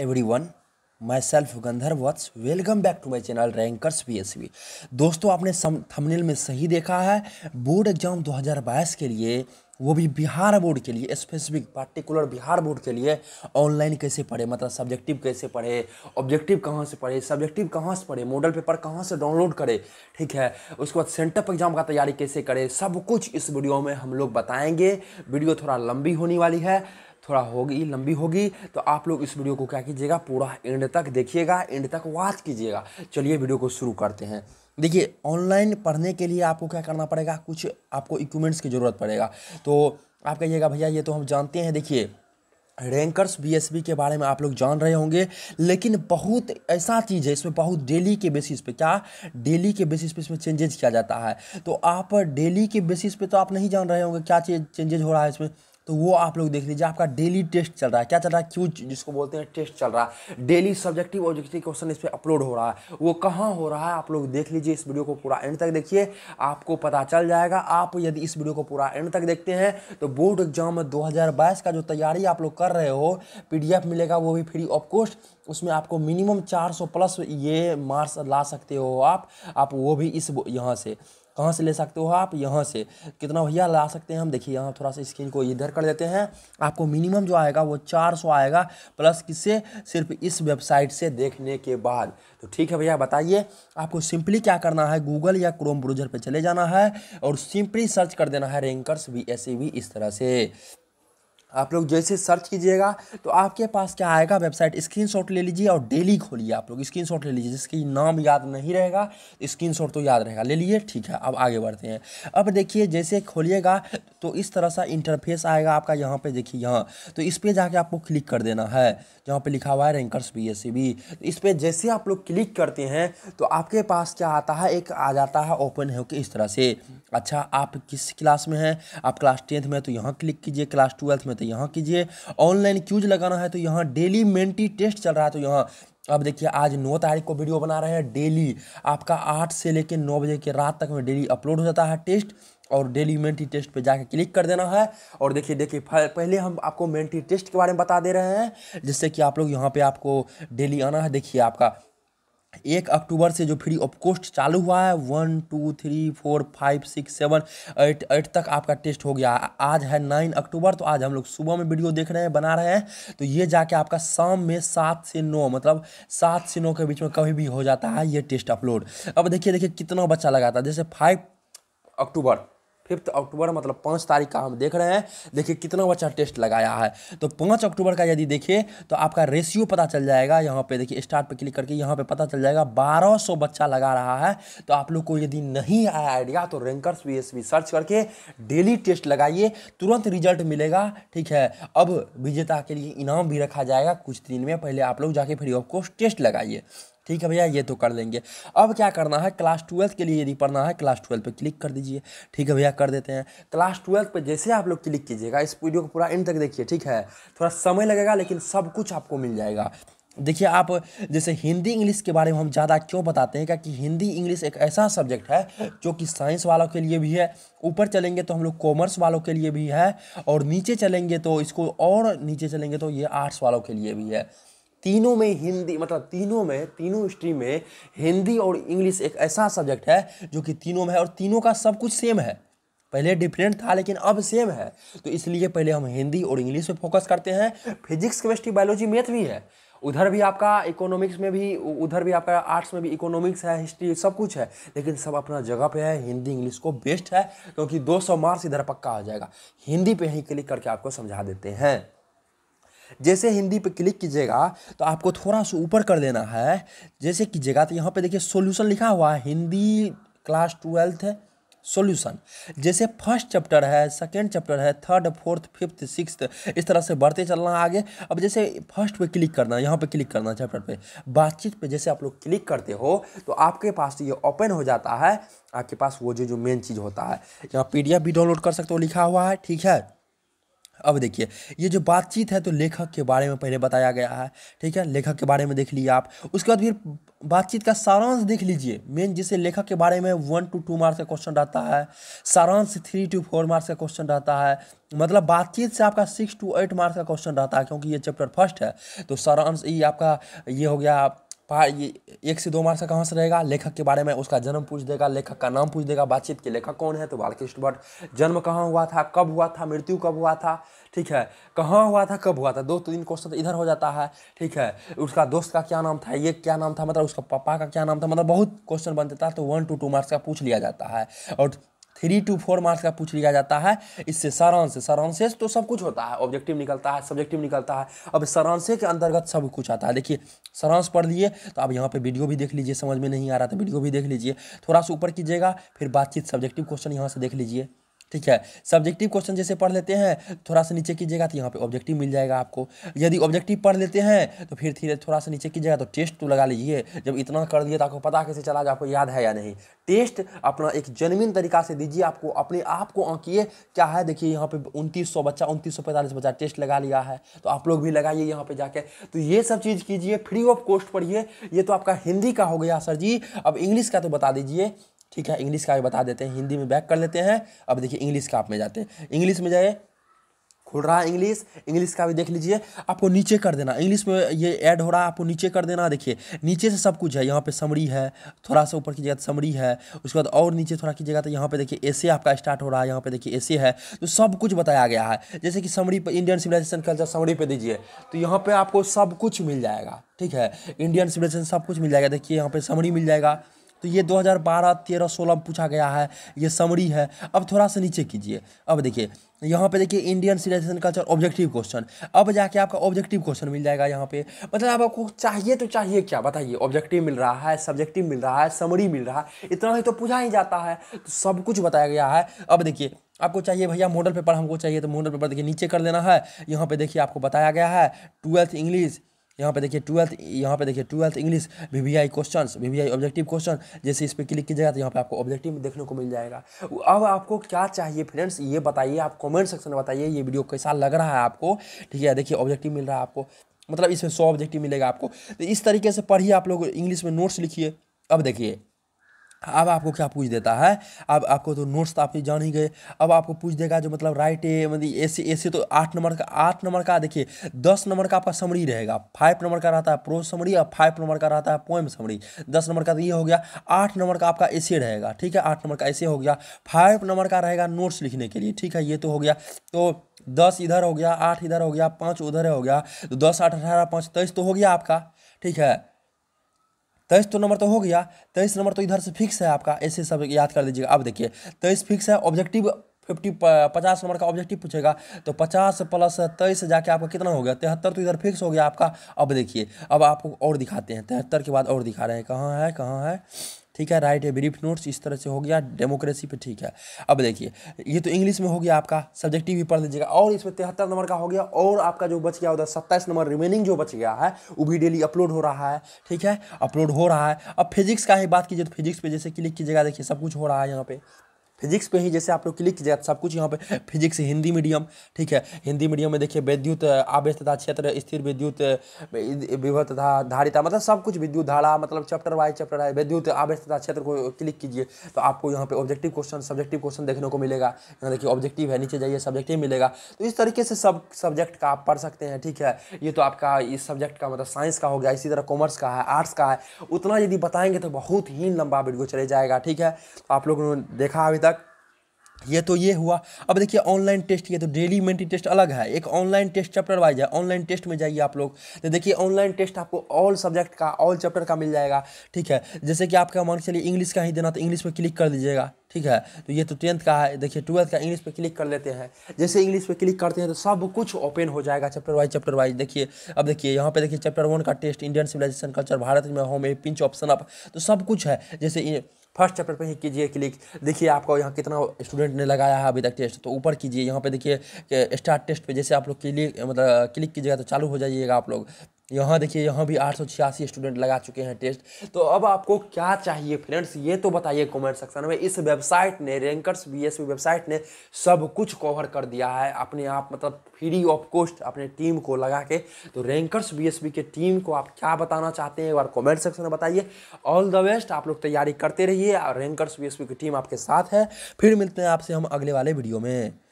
everyone my self Gandharv Vats welcome back to my channel rankers V दोस्तों आपने thumbnail में सही देखा है बोर्ड एग्जाम 2022 के लिए वो भी बिहार बोर्ड के लिए स्पेसिफिक पार्टिकुलर बिहार बोर्ड के लिए ऑनलाइन कैसे पढ़े मतलब सब्जेक्टिव कैसे पढ़े ऑब्जेक्टिव कहाँ से पढ़े सब्जेक्टिव कहाँ से पढ़े मॉडल पेपर कहाँ से डाउनलोड करें ठीक है उसके बाद सेंटअप एग्जाम का तैयारी कैसे करे सब कुछ इस वीडियो में हम लोग बताएंगे वीडियो थोड़ा लंबी होने वाली है थोड़ा होगी लंबी होगी तो आप लोग इस वीडियो को क्या कीजिएगा पूरा एंड तक देखिएगा एंड तक वॉच कीजिएगा चलिए वीडियो को शुरू करते हैं देखिए ऑनलाइन पढ़ने के लिए आपको क्या करना पड़ेगा कुछ आपको इक्विपमेंट्स की ज़रूरत पड़ेगा तो आप कहिएगा भैया ये तो हम जानते हैं देखिए रैंकर्स बी के बारे में आप लोग जान रहे होंगे लेकिन बहुत ऐसा चीज़ है इसमें बहुत डेली के बेसिस पे क्या डेली के बेसिस पे इसमें चेंजेज किया जाता है तो आप डेली के बेसिस पे तो आप नहीं जान रहे होंगे क्या चीज चेंजेज हो रहा है इसमें तो वो आप लोग देख लीजिए आपका डेली टेस्ट चल रहा है क्या चल रहा है क्यों जिसको बोलते हैं टेस्ट चल रहा है डेली सब्जेक्टिव ऑब्जेक्टिव क्वेश्चन इस पर अपलोड हो रहा है वो कहाँ हो रहा है आप लोग देख लीजिए इस वीडियो को पूरा एंड तक देखिए आपको पता चल जाएगा आप यदि इस वीडियो को पूरा एंड तक देखते हैं तो बोर्ड एग्जाम दो का जो तैयारी आप लोग कर रहे हो पी मिलेगा वो भी फ्री ऑफ कॉस्ट उसमें आपको मिनिमम चार प्लस ये मार्क्स ला सकते हो आप आप वो भी इस यहाँ से कहाँ से ले सकते हो आप यहाँ से कितना भैया ला सकते हैं हम देखिए यहाँ थोड़ा सा स्क्रीन को इधर कर देते हैं आपको मिनिमम जो आएगा वो चार सौ आएगा प्लस किससे सिर्फ इस वेबसाइट से देखने के बाद तो ठीक है भैया बताइए आपको सिंपली क्या करना है गूगल या क्रोम ब्रोजर पर चले जाना है और सिंपली सर्च कर देना है रेंकर्स वी एस इस तरह से आप लोग जैसे सर्च कीजिएगा तो आपके पास क्या आएगा वेबसाइट स्क्रीनशॉट ले लीजिए और डेली खोलिए आप लोग स्क्रीनशॉट ले लीजिए जिसकी नाम याद नहीं रहेगा स्क्रीनशॉट तो याद रहेगा ले लीजिए ठीक है अब आगे बढ़ते हैं अब देखिए जैसे खोलिएगा तो इस तरह सा इंटरफेस आएगा आपका यहाँ पे देखिए यहाँ तो इस पर जाके आपको क्लिक कर देना है जहाँ पे लिखा हुआ है रैंकर्स बी एस बी इस पर जैसे आप लोग क्लिक करते हैं तो आपके पास क्या आता है एक आ जाता है ओपन है ओके इस तरह से अच्छा आप किस क्लास में हैं आप क्लास टेंथ में तो यहाँ क्लिक कीजिए क्लास ट्वेल्थ में तो यहाँ कीजिए ऑनलाइन क्यूज लगाना है तो यहाँ डेली मेंटी टेस्ट चल रहा है तो यहाँ अब देखिए आज नौ तारीख को वीडियो बना रहे हैं डेली आपका आठ से लेकर नौ बजे के रात तक में डेली अपलोड हो जाता है टेस्ट और डेली मेंटी टेस्ट पे जाके क्लिक कर देना है और देखिए देखिए पहले हम आपको मेंटी टेस्ट के बारे में बता दे रहे हैं जिससे कि आप लोग यहाँ पे आपको डेली आना है देखिए आपका एक अक्टूबर से जो फ्री ऑफ कॉस्ट चालू हुआ है one two three four five six seven eight eight तक आपका टेस्ट हो गया आज है नाइन अक्टूबर तो आज हम लोग सुबह में वीडियो देख रहे हैं बना रहे हैं तो ये जाके आपका शाम में सात से नौ मतलब सात से नौ के बीच में कभी भी हो जाता है ये टेस्ट अपलोड अब देखिए देखिए कितना बच्चा लगाता है जैसे फाइव अक्टूबर फिफ्थ अक्टूबर मतलब पाँच तारीख का हम देख रहे हैं देखिए कितना बच्चा टेस्ट लगाया है तो पाँच अक्टूबर का यदि देखिए तो आपका रेशियो पता चल जाएगा यहाँ पे देखिए स्टार्ट पे क्लिक करके यहाँ पे पता चल जाएगा बारह सौ बच्चा लगा रहा है तो आप लोग को यदि नहीं आया आइडिया तो रैंकर्स वी सर्च करके डेली टेस्ट लगाइए तुरंत रिजल्ट मिलेगा ठीक है अब विजेता के लिए इनाम भी रखा जाएगा कुछ दिन में पहले आप लोग जाके फ्री ऑफ कोर्स टेस्ट लगाइए ठीक है भैया ये तो कर लेंगे अब क्या करना है क्लास ट्वेल्थ के लिए यदि पढ़ना है क्लास ट्वेल्थ पे क्लिक कर दीजिए ठीक है भैया कर देते हैं क्लास ट्वेल्थ पे जैसे आप लोग क्लिक कीजिएगा इस वीडियो को पूरा एंड तक देखिए ठीक है थोड़ा समय लगेगा लेकिन सब कुछ आपको मिल जाएगा देखिए आप जैसे हिंदी इंग्लिश के बारे में हम ज़्यादा क्यों बताते हैं क्या कि हिंदी इंग्लिश एक ऐसा सब्जेक्ट है जो कि साइंस वालों के लिए भी है ऊपर चलेंगे तो हम लोग कॉमर्स वालों के लिए भी है और नीचे चलेंगे तो इसको और नीचे चलेंगे तो ये आर्ट्स वालों के लिए भी है तीनों में हिंदी मतलब तीनों में तीनों हिस्ट्री में हिंदी और इंग्लिश एक ऐसा सब्जेक्ट है जो कि तीनों में है और तीनों का सब कुछ सेम है पहले डिफरेंट था लेकिन अब सेम है तो इसलिए पहले हम हिंदी और इंग्लिश में फोकस करते हैं फिजिक्स केमिस्ट्री बायोलॉजी मैथ भी है उधर भी आपका इकोनॉमिक्स में भी उधर भी आपका आर्ट्स में भी इकोनॉमिक्स है हिस्ट्री सब कुछ है लेकिन सब अपना जगह पे है हिंदी इंग्लिश को बेस्ट है क्योंकि 200 मार्क्स इधर पक्का आ जाएगा हिंदी पे ही क्लिक करके आपको समझा देते हैं जैसे हिंदी पे क्लिक कीजिएगा तो आपको थोड़ा सा ऊपर कर देना है जैसे कीजिएगा तो यहाँ पे देखिए सॉल्यूशन लिखा हुआ है हिंदी क्लास ट्वेल्थ सॉल्यूशन जैसे फर्स्ट चैप्टर है सेकेंड चैप्टर है थर्ड फोर्थ फिफ्थ सिक्स इस तरह से बढ़ते चलना आगे अब जैसे फर्स्ट पे क्लिक करना है यहाँ पे क्लिक करना चैप्टर पे बातचीत पे जैसे आप लोग क्लिक करते हो तो आपके पास ये ओपन हो जाता है आपके पास वो जो जो मेन चीज़ होता है यहाँ पी भी डाउनलोड कर सकते हो लिखा हुआ है ठीक है अब देखिए ये जो बातचीत है तो लेखक के बारे में पहले बताया गया है ठीक है लेखक के बारे में देख लीजिए आप उसके बाद फिर बातचीत का सारांश देख लीजिए मेन जिसे लेखक के बारे में वन टू टू मार्क्स का क्वेश्चन रहता है सारांश थ्री टू फोर मार्क्स का क्वेश्चन रहता है मतलब बातचीत से आपका सिक्स टू एट मार्क्स का क्वेश्चन रहता है क्योंकि ये चैप्टर फर्स्ट है तो सारांश ये आपका ये हो गया पढ़ाई ये एक से दो मार्क्स का कहाँ से रहेगा लेखक के बारे में उसका जन्म पूछ देगा लेखक का नाम पूछ देगा बातचीत के लेखक कौन है तो बालकृष्ण भट्ट जन्म कहाँ हुआ था कब हुआ था मृत्यु कब हुआ था ठीक है कहाँ हुआ था कब हुआ था दो तीन क्वेश्चन तो इधर हो जाता है ठीक है उसका दोस्त का क्या नाम था ये क्या नाम था मतलब उसका पापा का क्या नाम था मतलब बहुत क्वेश्चन बन जाता है तो वन टू टू मार्क्स का पूछ लिया जाता है और थ्री टू फोर मार्क्स का पूछ लिया जाता है इससे सारांश सारांशेष तो सब कुछ होता है ऑब्जेक्टिव निकलता है सब्जेक्टिव निकलता है अब सारांशे के अंतर्गत सब कुछ आता है देखिए सारांश पढ़ लिए तो आप यहाँ पे वीडियो भी देख लीजिए समझ में नहीं आ रहा था वीडियो तो भी देख लीजिए थोड़ा सा ऊपर कीजिएगा फिर बातचीत सब्जेक्टिव क्वेश्चन यहाँ से देख लीजिए ठीक है सब्जेक्टिव क्वेश्चन जैसे पढ़ लेते हैं थोड़ा सा नीचे कीजिएगा तो यहाँ पे ऑब्जेक्टिव मिल जाएगा आपको यदि ऑब्जेक्टिव पढ़ लेते हैं तो फिर धीरे थोड़ा सा नीचे कीजिएगा तो टेस्ट तो लगा लीजिए जब इतना कर दिए तो आपको पता कैसे चला आपको याद है या नहीं टेस्ट अपना एक जेनविन तरीका से दीजिए आपको अपने आप को आंकिए क्या है देखिए यहाँ पे उनतीस बच्चा उनतीस बच्चा टेस्ट लगा लिया है तो आप लोग भी लगाइए यहाँ पे जाके तो ये सब चीज़ कीजिए फ्री ऑफ कॉस्ट पढ़िए ये तो आपका हिंदी का हो गया सर जी अब इंग्लिश का तो बता दीजिए ठीक है इंग्लिश का बता देते हैं हिंदी में बैक कर लेते हैं अब देखिए इंग्लिश का आप में जाते हैं इंग्लिश में जाए खुल रहा है इंग्लिश इंग्लिश का भी देख लीजिए आपको नीचे कर देना इंग्लिश में ये ऐड हो रहा है आपको नीचे कर देना देखिए नीचे से सब कुछ है यहाँ पे समरी है थोड़ा सा ऊपर कीजिएगा तो समरी है उसके बाद और नीचे थोड़ा कीजिएगा तो यहाँ पे देखिए ऐसे आपका स्टार्ट हो रहा है यहाँ पे देखिए ऐसे है तो सब कुछ बताया गया है जैसे कि समरी पर इंडियन सिविलाइजेशन कल्चर समरी पर दीजिए तो यहाँ पर आपको सब कुछ मिल जाएगा ठीक है इंडियन सिविलाइजेशन सब कुछ मिल जाएगा देखिए यहाँ पर समरी मिल जाएगा तो ये 2012 तेरह सोलह में पूछा गया है ये समरी है अब थोड़ा सा नीचे कीजिए अब देखिए यहाँ पे देखिए Indian citizen culture objective question अब जाके आपका ऑब्जेक्टिव क्वेश्चन मिल जाएगा यहाँ पे मतलब आपको चाहिए तो चाहिए क्या बताइए ऑब्जेक्टिव मिल रहा है सब्जेक्टिव मिल रहा है समरी मिल रहा है इतना ही तो पूछा ही जाता है तो सब कुछ बताया गया है अब देखिए आपको चाहिए भैया मॉडल पेपर हमको चाहिए तो मॉडल पेपर देखिए नीचे कर देना है यहाँ पे देखिए आपको बताया गया है ट्वेल्थ इंग्लिश यहाँ पे देखिए ट्वेल्थ यहाँ पे देखिए twelfth English V V I question V V I objective question जैसे इस पर क्लिक कीजिएगा तो यहाँ पे आपको ऑब्जेक्टिव देखने को मिल जाएगा अब आपको क्या चाहिए फ्रेंड्स ये बताइए आप कमेंट सेक्शन में बताइए ये वीडियो कैसा लग रहा है आपको ठीक है देखिए ऑब्जेक्टिव मिल रहा है आपको मतलब इसमें सौ ऑब्जेक्टिव मिलेगा आपको तो इस तरीके से पढ़िए आप लोग इंग्लिश में नोट्स लिखिए अब देखिए अब आपको क्या पूछ देता है अब आपको तो नोट्स तो आप जान ही गए अब आपको पूछ देगा जो मतलब राइट ए मतलब ऐसे ऐसे तो आठ नंबर का आठ नंबर का देखिए दस नंबर का आपका समरी रहेगा फाइव नंबर का रहता है प्रोज समरी और फाइव नंबर का रहता है पोएम समरी दस नंबर का तो ये हो गया आठ नंबर का आपका ऐसे रहेगा ठीक है आठ नंबर का ऐसे हो गया फाइव नंबर का रहेगा नोट्स लिखने के लिए ठीक है ये तो हो गया तो दस इधर हो गया आठ इधर हो गया पाँच उधर हो गया तो दस आठ अठारह पाँच तेईस तो हो गया आपका ठीक है तेईस तो नंबर तो हो गया तेईस नंबर तो इधर से फिक्स है आपका ऐसे सब याद कर दीजिएगा अब देखिए तेईस फिक्स है ऑब्जेक्टिव फिफ्टी पचास नंबर का ऑब्जेक्टिव पूछेगा तो पचास प्लस तेईस जाके आपका कितना हो गया तिहत्तर तो इधर फिक्स हो गया आपका अब देखिए अब आपको और दिखाते हैं तिहत्तर के बाद और दिखा रहे हैं कहाँ है कहाँ है ठीक है राइट ए ब्रीफ नोट्स इस तरह से हो गया डेमोक्रेसी पे ठीक है अब देखिए ये तो इंग्लिश में हो गया आपका सब्जेक्टिव भी पढ़ लीजिएगा और इसमें तिहत्तर नंबर का हो गया और आपका जो बच गया उधर सत्ताईस नंबर रिमेनिंग जो बच गया है वो भी डेली अपलोड हो रहा है ठीक है अपलोड हो रहा है अब फिजिक्स का ही बात कीजिए तो फिजिक्स पर जैसे क्लिक कीजिएगा देखिए सब कुछ हो रहा है यहाँ पे फिजिक्स पे ही जैसे आप लोग क्लिक कीजिए तो सब कुछ यहाँ पे फिजिक्स हिंदी मीडियम ठीक है हिंदी मीडियम में देखिए विद्युत आवेश तथा क्षेत्र स्थिर विद्युत विभव तथा धारिता मतलब सब कुछ विद्युत धारा मतलब चैप्टर वाइज चैप्टर है विद्युत आवेश तथा क्षेत्र को क्लिक कीजिए तो आपको यहाँ पे ऑब्जेक्टिव क्वेश्चन सब्जेक्टिव क्वेश्चन देखने को मिलेगा यहाँ देखिए ऑब्जेक्टिव है नीचे जाइए सब्जेक्टिव मिलेगा तो इस तरीके से सब सब्जेक्ट का आप पढ़ सकते हैं ठीक है ये तो आपका इस सब्जेक्ट का मतलब साइंस का हो गया इसी तरह कॉमर्स का है आर्ट्स का है उतना यदि बताएंगे तो बहुत ही लंबा वीडियो चले जाएगा ठीक है तो आप लोगों ने देखा अभी तक ये तो ये हुआ अब देखिए ऑनलाइन टेस्ट ये तो डेली मेंटी टेस्ट अलग है एक ऑनलाइन टेस्ट चैप्टर वाइज है ऑनलाइन टेस्ट में जाइए आप लोग तो देखिए ऑनलाइन टेस्ट आपको ऑल सब्जेक्ट का ऑल चैप्टर का मिल जाएगा ठीक है जैसे कि आपका मान चलिए इंग्लिश का ही देना तो इंग्लिश में क्लिक कर दीजिएगा ठीक है तो ये तो टेंथ का है देखिए ट्वेल्थ का इंग्लिश पे क्लिक कर लेते हैं जैसे इंग्लिश पे क्लिक करते हैं तो सब कुछ ओपन हो जाएगा चैप्टर वाइज चैप्टर वाइज देखिए अब देखिए यहाँ पे देखिए चैप्टर वन का test Indian civilization culture Bharat में home a pinch option up तो सब कुछ है जैसे फर्स्ट चैप्टर पर ही कीजिए क्लिक देखिए आपका यहाँ कितना स्टूडेंट ने लगाया है अभी तक टेस्ट तो ऊपर कीजिए यहाँ पे देखिए स्टार्ट टेस्ट पे जैसे आप लोग क्लिक मतलब क्लिक कीजिएगा तो चालू हो जाइएगा आप लोग यहाँ देखिए यहाँ भी आठ स्टूडेंट लगा चुके हैं टेस्ट तो अब आपको क्या चाहिए फ्रेंड्स ये तो बताइए कमेंट सेक्शन में इस वेबसाइट ने रैंकर्स बी वेबसाइट ने सब कुछ कवर कर दिया है अपने आप मतलब फ्री ऑफ कॉस्ट अपने टीम को लगा के तो रैंकर्स बी के टीम को आप क्या बताना चाहते हैं एक बार कॉमेंट सेक्शन में बताइए ऑल द बेस्ट आप लोग तैयारी करते रहिए और रैंकर्स बी की टीम आपके साथ है फिर मिलते हैं आपसे हम अगले वाले वीडियो में